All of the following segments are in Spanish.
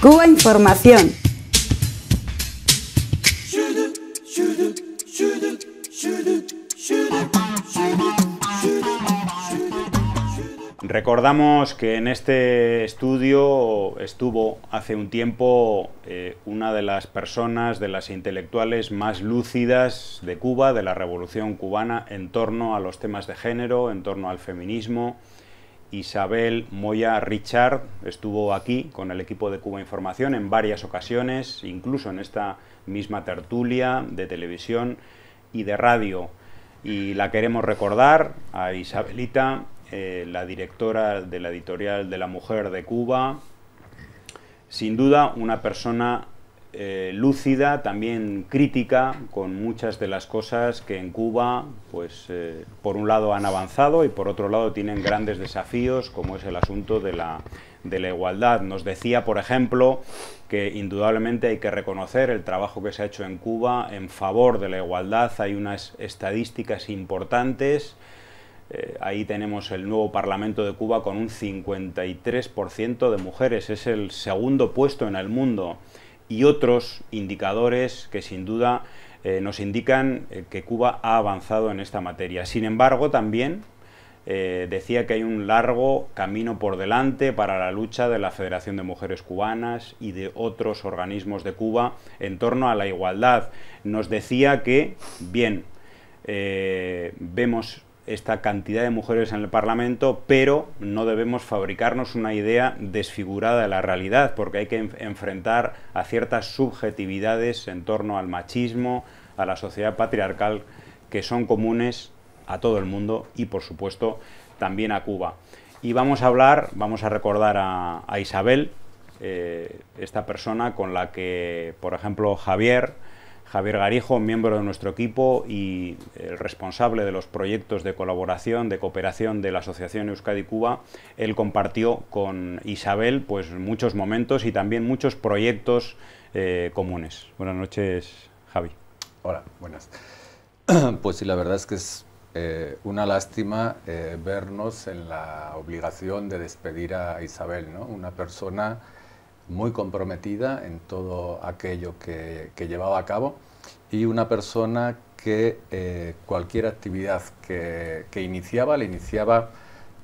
Cuba Información. Recordamos que en este estudio estuvo hace un tiempo eh, una de las personas, de las intelectuales más lúcidas de Cuba, de la revolución cubana, en torno a los temas de género, en torno al feminismo, Isabel Moya Richard estuvo aquí con el equipo de Cuba Información en varias ocasiones, incluso en esta misma tertulia de televisión y de radio. Y la queremos recordar a Isabelita, eh, la directora de la editorial de la Mujer de Cuba, sin duda una persona eh, lúcida, también crítica con muchas de las cosas que en Cuba, pues eh, por un lado han avanzado y por otro lado tienen grandes desafíos, como es el asunto de la, igualdad. Nos decía, por ejemplo, que indudablemente hay que reconocer el trabajo que se ha hecho en Cuba en favor de la igualdad. Hay unas estadísticas importantes. Eh, ahí tenemos el nuevo Parlamento de Cuba con un 53% de mujeres. Es el segundo puesto en el mundo y otros indicadores que sin duda eh, nos indican eh, que Cuba ha avanzado en esta materia. Sin embargo, también eh, decía que hay un largo camino por delante para la lucha de la Federación de Mujeres Cubanas y de otros organismos de Cuba en torno a la igualdad. Nos decía que, bien, vemos esta cantidad de mujeres en el Parlamento, pero no debemos fabricarnos una idea desfigurada de la realidad, porque hay que enfrentar a ciertas subjetividades en torno al machismo, a la sociedad patriarcal, que son comunes a todo el mundo y, por supuesto, también a Cuba. Y vamos a hablar, vamos a recordar a, Isabel, eh, esta persona con la que, por ejemplo, Javier, Javier Garijo, miembro de nuestro equipo y el eh, responsable de los proyectos de colaboración, de cooperación de la Asociación Euskadi-Cuba, él compartió con Isabel pues, muchos momentos y también muchos proyectos eh, comunes. Buenas noches, Javi. Hola, buenas. Pues sí, la verdad es que es eh, una lástima vernos en la obligación de despedir a Isabel, ¿no? Una persona muy comprometida en todo aquello que, llevaba a cabo y una persona que eh, cualquier actividad que, iniciaba, la iniciaba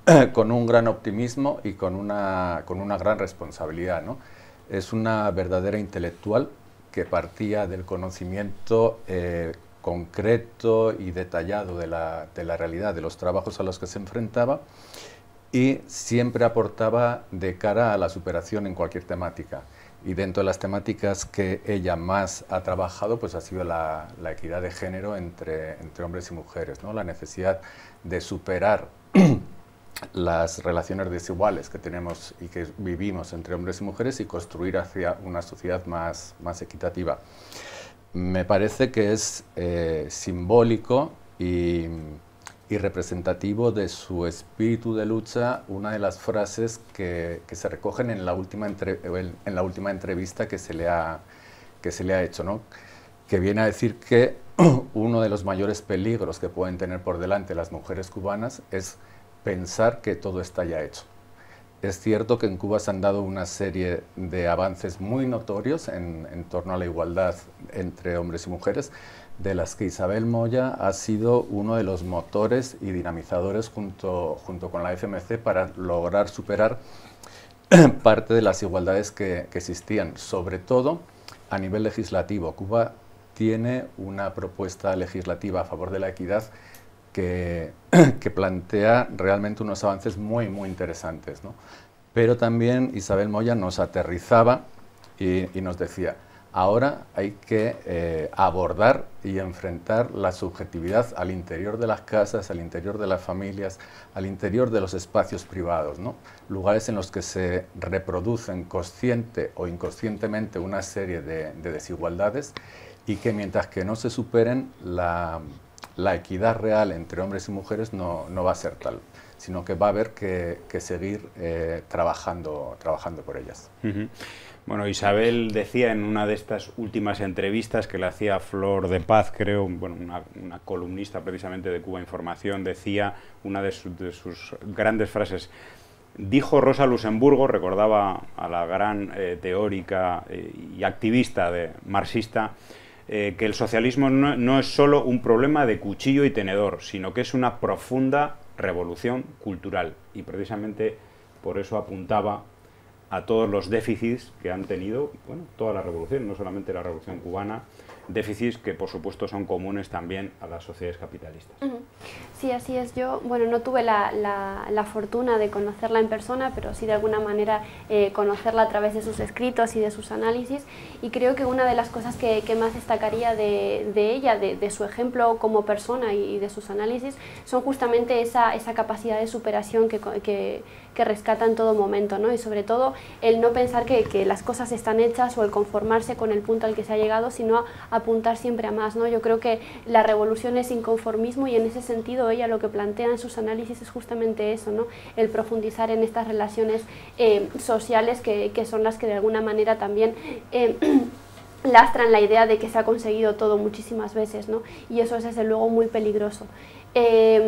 eh, con un gran optimismo y con una, con una gran responsabilidad. Es una verdadera intelectual que partía del conocimiento eh, concreto y detallado de la, de la realidad, de los trabajos a los que se enfrentaba y siempre aportaba de cara a la superación en cualquier temática. Y dentro de las temáticas que ella más ha trabajado, pues ha sido la, equidad de género entre, entre hombres y mujeres, ¿no? la necesidad de superar las relaciones desiguales que tenemos y que vivimos entre hombres y mujeres y construir hacia una sociedad más, más equitativa. Me parece que es eh, simbólico y y representativo de su espíritu de lucha, una de las frases que, se recogen en la, última en la última entrevista que se le ha, que se le ha hecho, ¿no? que viene a decir que uno de los mayores peligros que pueden tener por delante las mujeres cubanas es pensar que todo está ya hecho. Es cierto que en Cuba se han dado una serie de avances muy notorios en, torno a la igualdad entre hombres y mujeres, de las que Isabel Moya ha sido uno de los motores y dinamizadores junto, con la FMC para lograr superar parte de las igualdades que, existían, sobre todo a nivel legislativo. Cuba tiene una propuesta legislativa a favor de la equidad que, plantea realmente unos avances muy, muy interesantes. Pero también Isabel Moya nos aterrizaba y, nos decía, ahora hay que eh, abordar y enfrentar la subjetividad al interior de las casas, al interior de las familias, al interior de los espacios privados, ¿no? lugares en los que se reproducen consciente o inconscientemente una serie de, de desigualdades y que mientras que no se superen la la equidad real entre hombres y mujeres no, no va a ser tal, sino que va a haber que, que seguir eh, trabajando, trabajando por ellas. Bueno, Isabel decía en una de estas últimas entrevistas que le hacía Flor de Paz, creo, bueno, una, una columnista precisamente de Cuba Información, decía una de, sus grandes frases. Dijo Rosa Luxemburgo, recordaba a la gran eh, teórica eh, y activista de, marxista, eh, que el socialismo no, es solo un problema de cuchillo y tenedor, sino que es una profunda revolución cultural. Y precisamente por eso apuntaba a todos los déficits que han tenido bueno, toda la revolución, no solamente la revolución cubana, déficits que por supuesto son comunes también a las sociedades capitalistas. Sí, así es. Yo, bueno, no tuve la, la, fortuna de conocerla en persona, pero sí de alguna manera eh, conocerla a través de sus escritos y de sus análisis. Y creo que una de las cosas que, que más destacaría de, de ella, de, de, su ejemplo como persona y, de sus análisis, son justamente esa, esa capacidad de superación que, que, que rescata en todo momento, ¿no? Y sobre todo el no pensar que, las cosas están hechas o el conformarse con el punto al que se ha llegado, sino a apuntar siempre a más. ¿no? Yo creo que la revolución es inconformismo y en ese sentido ella lo que plantea en sus análisis es justamente eso, ¿no? el profundizar en estas relaciones eh, sociales que, son las que de alguna manera también... Eh, lastran la idea de que se ha conseguido todo muchísimas veces, ¿no? Y eso es desde luego muy peligroso. Em,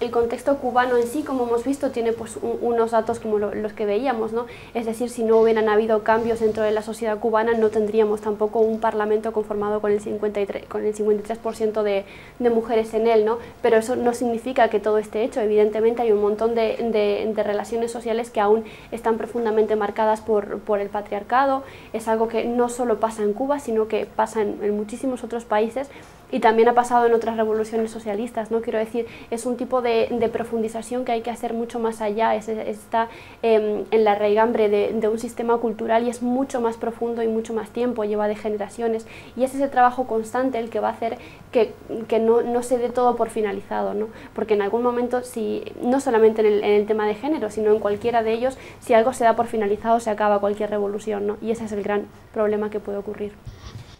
el contexto cubano en sí, como hemos visto, tiene pues, unos datos como los que veíamos, ¿no? Es decir, si no hubieran habido cambios dentro de la sociedad cubana, no tendríamos tampoco un parlamento conformado con el 53%, con el 53 de, de, mujeres en él, ¿no? Pero eso no significa que todo esté hecho. Evidentemente hay un montón de, relaciones sociales que aún están profundamente marcadas por, el patriarcado. Es algo que no solo pasa en Cuba, sino que pasa en muchísimos otros países y también ha pasado en otras revoluciones socialistas, ¿no? Quiero decir, es un tipo de, profundización que hay que hacer mucho más allá, está em, en la raigambre de, un sistema cultural y es mucho más profundo y mucho más tiempo, lleva de generaciones, y es ese trabajo constante el que va a hacer que, no, se dé todo por finalizado, ¿no? Porque en algún momento, si, no solamente en el, tema de género, sino en cualquiera de ellos, si algo se da por finalizado, se acaba cualquier revolución, ¿no? Y ese es el gran problema que puede ocurrir.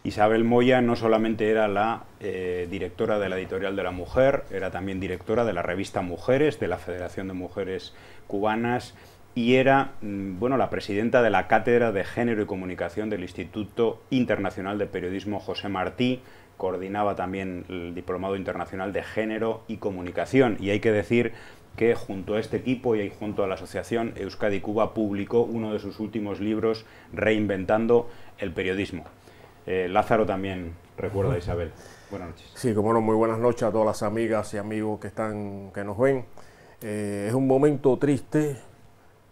Isabel Moya no solamente era la eh, directora de la editorial de la mujer, era también directora de la revista Mujeres, de la Federación de Mujeres Cubanas, y era mm, bueno, la presidenta de la Cátedra de Género y Comunicación del Instituto Internacional de Periodismo José Martí, coordinaba también el Diplomado Internacional de Género y Comunicación. Y hay que decir que junto a este equipo y junto a la asociación Euskadi Cuba publicó uno de sus últimos libros, Reinventando el Periodismo. Eh, Lázaro también recuerda a Isabel. Buenas noches. Sí, como no, muy buenas noches a todas las amigas y amigos que, están, que nos ven. Eh, es un momento triste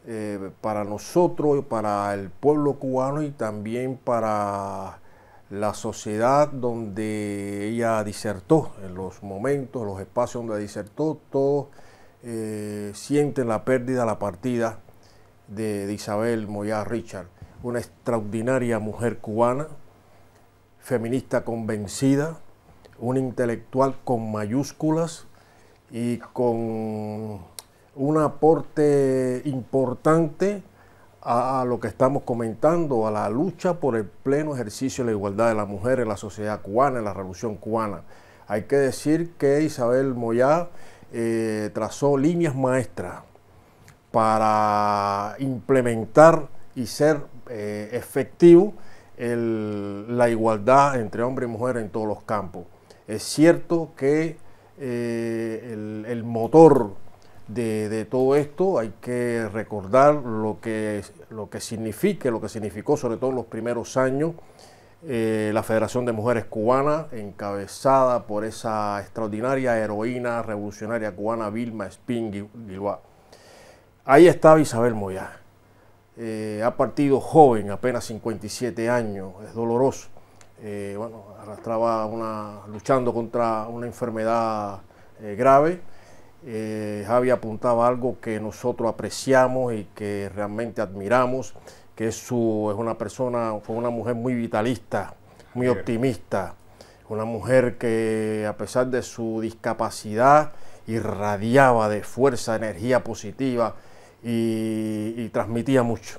eh, para nosotros, para el pueblo cubano y también para la sociedad donde ella disertó, en los momentos, los espacios donde disertó, todos sienten la pérdida, la partida de, de Isabel Moyá Richard, una extraordinaria mujer cubana, feminista convencida, una intelectual con mayúsculas y con un aporte importante a, lo que estamos comentando, a la lucha por el pleno ejercicio de la igualdad de la mujer en la sociedad cubana, en la revolución cubana. Hay que decir que Isabel Moyá eh, trazó líneas maestras para implementar y ser eh, efectivo la igualdad entre hombre y mujer en todos los campos. Es cierto que eh, el, motor de, todo esto hay que recordar lo que, lo que significa, lo que significó sobre todo en los primeros años eh, la Federación de Mujeres Cubanas, encabezada por esa extraordinaria heroína revolucionaria cubana Vilma Espín Gilboa. Ahí estaba Isabel Moyá. Eh, ha partido joven, apenas 57 años, es doloroso. Eh, bueno, arrastraba una, luchando contra una enfermedad eh, grave. Javi apuntaba algo que nosotros apreciamos y que realmente admiramos, que es una persona, fue una mujer muy vitalista, muy optimista, una mujer que a pesar de su discapacidad irradiaba de fuerza, energía positiva, y, transmitía mucho.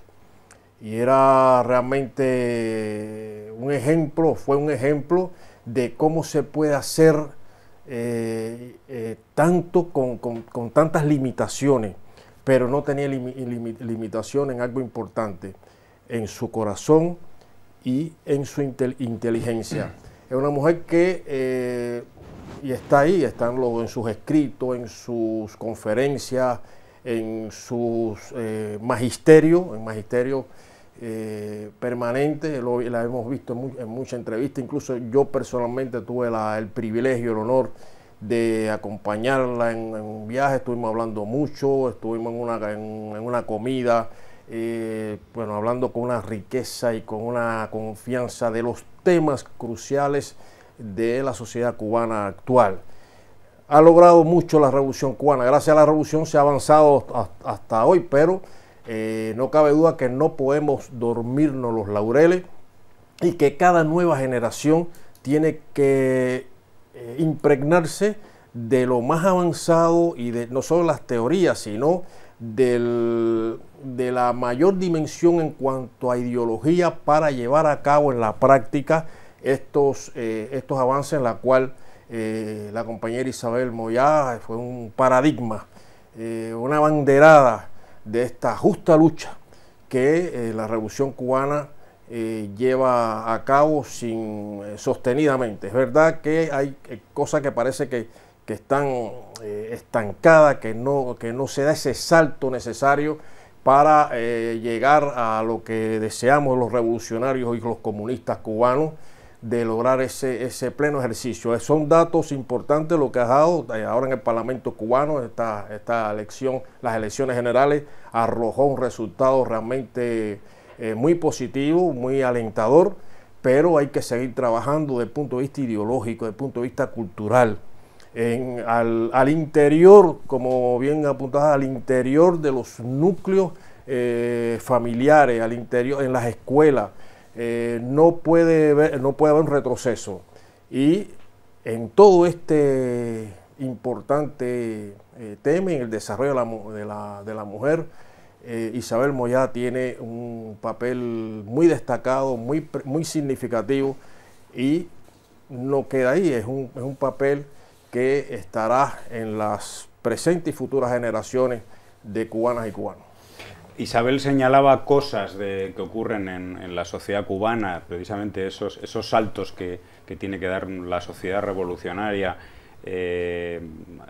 Y era realmente un ejemplo, fue un ejemplo de cómo se puede hacer eh, eh, tanto con, tantas limitaciones, pero no tenía limitación en algo importante, en su corazón y en su inteligencia. Es una mujer que, eh, y está ahí, está en sus escritos, en sus conferencias, en su eh, magisterio, en magisterio eh, permanente, la hemos visto en, muchas entrevistas, incluso yo personalmente tuve el privilegio, el honor de acompañarla en, un viaje, estuvimos hablando mucho, estuvimos en una, comida, eh, bueno, hablando con una riqueza y con una confianza de los temas cruciales de la sociedad cubana actual ha logrado mucho la revolución cubana. Gracias a la revolución se ha avanzado hasta hoy, pero eh, no cabe duda que no podemos dormirnos los laureles y que cada nueva generación tiene que eh, impregnarse de lo más avanzado y de no solo las teorías, sino de la mayor dimensión en cuanto a ideología para llevar a cabo en la práctica estos, eh, estos avances en la cual eh, la compañera Isabel Moyá fue un paradigma, eh, una banderada de esta justa lucha que eh, la revolución cubana lleva a cabo sin, sostenidamente. Es verdad que hay cosas que parece que, están estancadas, que que no se da ese salto necesario para llegar a lo que deseamos los revolucionarios y los comunistas cubanos de lograr ese, pleno ejercicio. Eh, son datos importantes lo que ha dado eh, ahora en el Parlamento cubano, esta, esta elección, las elecciones generales, arrojó un resultado realmente eh, muy positivo, muy alentador, pero hay que seguir trabajando desde el punto de vista ideológico, desde el punto de vista cultural. al, interior, como bien apuntaba al interior de los núcleos familiares, al interior, en las escuelas, eh, no, puede no puede haber un retroceso. Y en todo este importante eh, tema, en el desarrollo de la, mujer, eh, Isabel Moyá tiene un papel muy destacado, muy, muy significativo y no queda ahí, es un, es un papel que estará en las presentes y futuras generaciones de cubanas y cubanos. Isabel señalaba cosas que ocurren en, la sociedad cubana, precisamente esos, saltos que, tiene que dar la sociedad revolucionaria. Eh,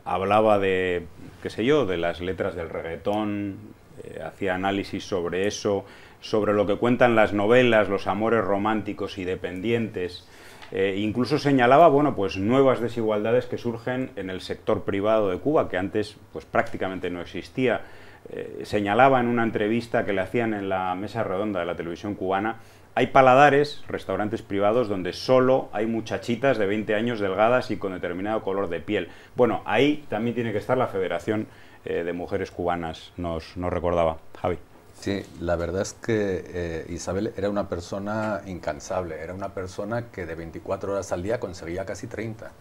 hablaba de, qué sé yo, de las letras del reggaetón, eh, hacía análisis sobre eso, sobre lo que cuentan las novelas, los amores románticos y dependientes. Eh, incluso señalaba, bueno, pues nuevas desigualdades que surgen en el sector privado de Cuba, que antes pues prácticamente no existía. Eh, señalaba en una entrevista que le hacían en la mesa redonda de la televisión cubana, hay paladares, restaurantes privados, donde solo hay muchachitas de 20 años delgadas y con determinado color de piel. Bueno, ahí también tiene que estar la Federación eh, de Mujeres Cubanas, nos, nos, recordaba Javi. Sí, la verdad es que eh, Isabel era una persona incansable, era una persona que de 24 horas al día conseguía casi 30.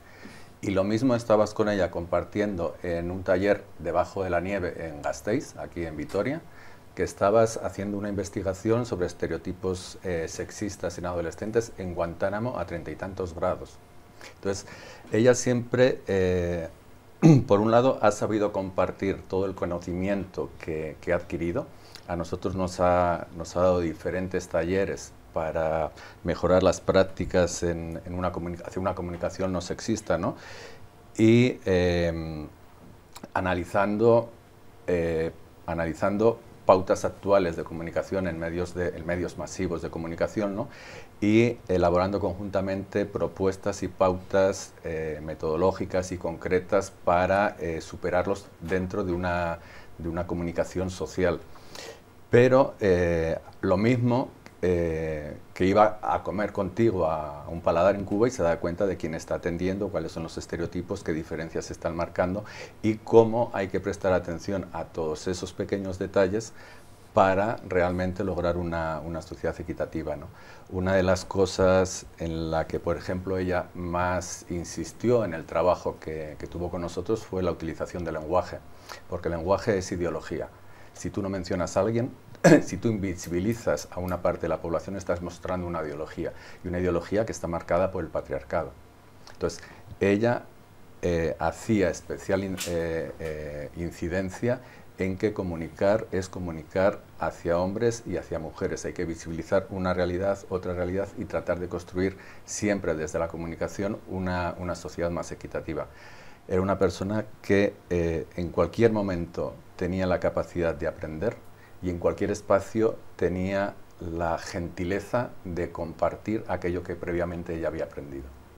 Y lo mismo estabas con ella compartiendo en un taller debajo de la nieve en Gasteiz, aquí en Vitoria, que estabas haciendo una investigación sobre estereotipos eh, sexistas en adolescentes en Guantánamo a treinta y tantos grados. Entonces, ella siempre, eh, por un lado, ha sabido compartir todo el conocimiento que, ha adquirido. A nosotros nos ha, nos ha dado diferentes talleres para mejorar las prácticas en, una hacia una comunicación no sexista, Y em, analizando, eh, analizando pautas actuales de comunicación en medios, medios masivos de comunicación y elaborando conjuntamente propuestas y pautas eh, metodológicas y concretas para eh, superarlos dentro de una, comunicación social. Pero lo mismo eh, que iba a comer contigo a un paladar en Cuba y se da cuenta de quién está atendiendo, cuáles son los estereotipos, qué diferencias se están marcando y cómo hay que prestar atención a todos esos pequeños detalles para realmente lograr una, sociedad equitativa. ¿no? Una de las cosas en la que, por ejemplo, ella más insistió en el trabajo que, tuvo con nosotros fue la utilización del lenguaje, porque el lenguaje es ideología. Si tú no mencionas a alguien, si tú invisibilizas a una parte de la población, estás mostrando una ideología, y una ideología que está marcada por el patriarcado. Entonces, ella eh, hacía especial eh, eh, incidencia en que comunicar es comunicar hacia hombres y hacia mujeres. Hay que visibilizar una realidad, otra realidad y tratar de construir siempre desde la comunicación una sociedad más equitativa. Era una persona que en cualquier momento tenía la capacidad de aprender, y en cualquier espacio tenía la gentileza de compartir aquello que previamente ella había aprendido.